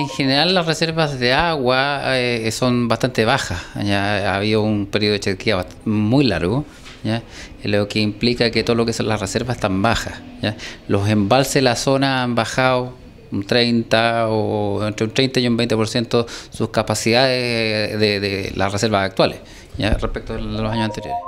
En general las reservas de agua eh, son bastante bajas. Ya ha habido un periodo de sequía muy largo. lo que implica que todo lo que son las reservas están bajas. Los embalses de la zona han bajado un 30 o entre un 30 y un 20% sus capacidades de, las reservas actuales ¿ya? respecto a los años anteriores.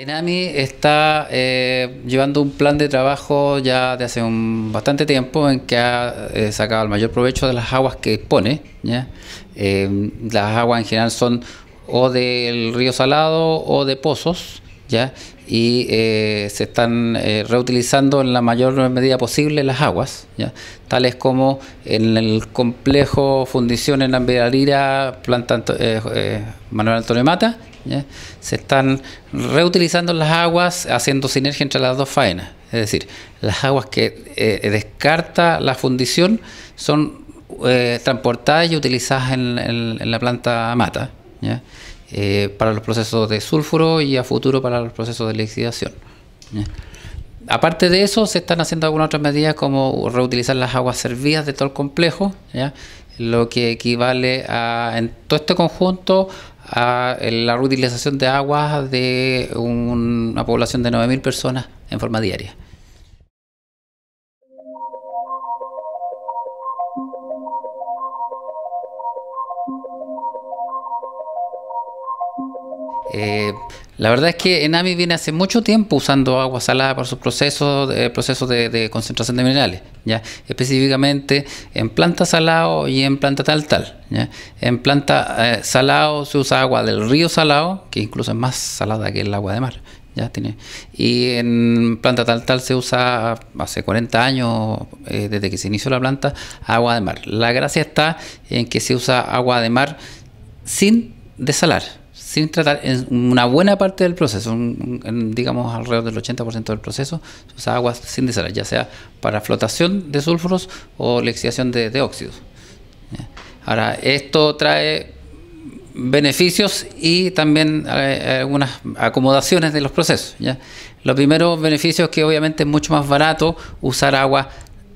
Enami está eh, llevando un plan de trabajo ya de hace un bastante tiempo en que ha eh, sacado el mayor provecho de las aguas que dispone. Eh, las aguas en general son o del río Salado o de pozos y eh, se están eh, reutilizando en la mayor medida posible las aguas, tales como en el complejo Fundición en lira planta eh, Manuel Antonio Mata, se están reutilizando las aguas haciendo sinergia entre las dos faenas, es decir, las aguas que descarta la fundición son transportadas y utilizadas en, la planta Mata. Eh, para los procesos de sulfuro y a futuro para los procesos de lixiviación. Aparte de eso, se están haciendo algunas otras medidas como reutilizar las aguas servidas de todo el complejo, lo que equivale a, en todo este conjunto a eh, la reutilización de aguas de una población de 9.000 personas en forma diaria. Eh, la verdad es que Enami viene hace mucho tiempo usando agua salada para sus procesos, eh, procesos de, concentración de minerales, ¿ya? específicamente en planta salado y en planta tal tal. En planta eh, salao se usa agua del río salado, que incluso es más salada que el agua de mar. ¿ya? Tiene, y en planta tal tal se usa hace 40 años, desde que se inició la planta, agua de mar. La gracia está en que se usa agua de mar sin desalar sin tratar, en una buena parte del proceso, digamos alrededor del 80% del proceso, se usa agua sin desalar, ya sea para flotación de sulfuros o la de, óxidos. Ahora, esto trae beneficios y también eh, algunas acomodaciones de los procesos. ¿ya? Los primeros beneficios es que obviamente es mucho más barato usar agua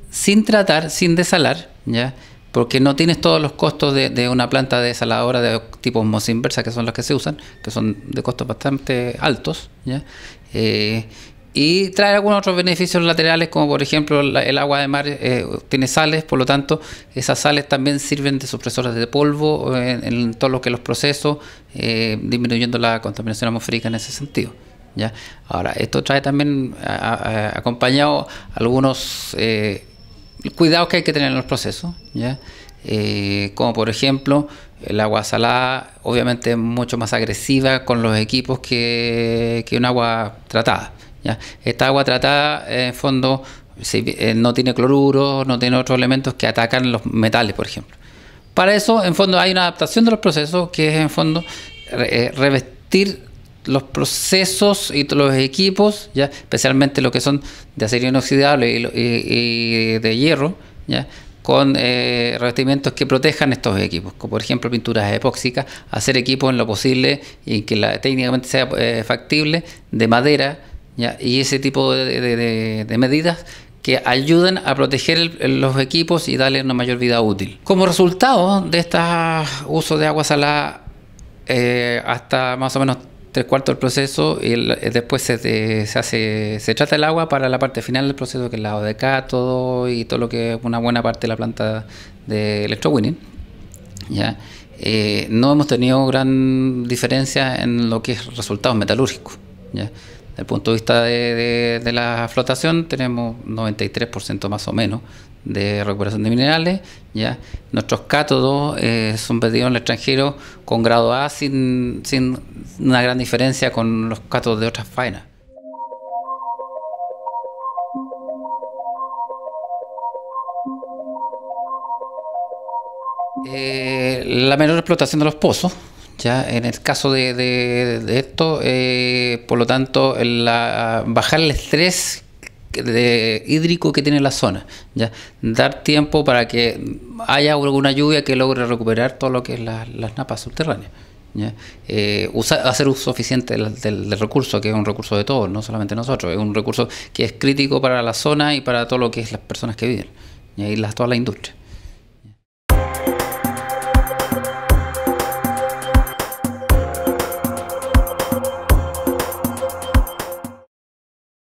sin tratar, sin desalar, ¿ya? porque no tienes todos los costos de, una planta de desaladora de tipo osmosis inversa, que son las que se usan, que son de costos bastante altos, eh, y trae algunos otros beneficios laterales, como por ejemplo el agua de mar eh, tiene sales, por lo tanto esas sales también sirven de supresoras de polvo eh, en, todo lo que los procesos, disminuyendo la contaminación atmosférica en ese sentido. ¿ya? Ahora, esto trae también acompañado algunos cuidados que hay que tener en los procesos, ¿ya? Eh, como por ejemplo el agua salada obviamente es mucho más agresiva con los equipos que, un agua tratada. ¿ya? Esta agua tratada en fondo eh, no tiene cloruro, no tiene otros elementos que atacan los metales, por ejemplo. Para eso, en fondo, hay una adaptación de los procesos que es, en fondo, eh, revestir los procesos y los equipos, ¿ya? especialmente los que son de acero inoxidable y, de hierro, ¿ya? con eh, revestimientos que protejan estos equipos, como por ejemplo pinturas epóxicas, hacer equipos en lo posible y que técnicamente sea eh, factible, de madera, ¿ya? y ese tipo de, medidas que ayuden a proteger los equipos y darle una mayor vida útil. Como resultado de este uso de agua salada eh, hasta más o menos tres cuartos del proceso y eh, después se, hace, se trata el agua para la parte final del proceso, que es la ODK, todo y todo lo que es una buena parte de la planta de electrowinning. ¿ya? Eh, no hemos tenido gran diferencia en lo que es resultados metalúrgicos. ¿ya? Desde el punto de vista de, la flotación, tenemos 93% más o menos de recuperación de minerales. ¿ya? Nuestros cátodos eh, son vendidos en el extranjero con grado A sin, una gran diferencia con los cátodos de otras faenas. Eh, la menor explotación de los pozos, ya, en el caso de, esto, eh, por lo tanto, bajar el estrés hídrico que tiene la zona. ¿ya? Dar tiempo para que haya alguna lluvia que logre recuperar todo lo que es las napas subterráneas. Eh, usar, hacer uso eficiente del, recurso, que es un recurso de todos, no solamente nosotros, es un recurso que es crítico para la zona y para todo lo que es las personas que viven y las, toda la industria.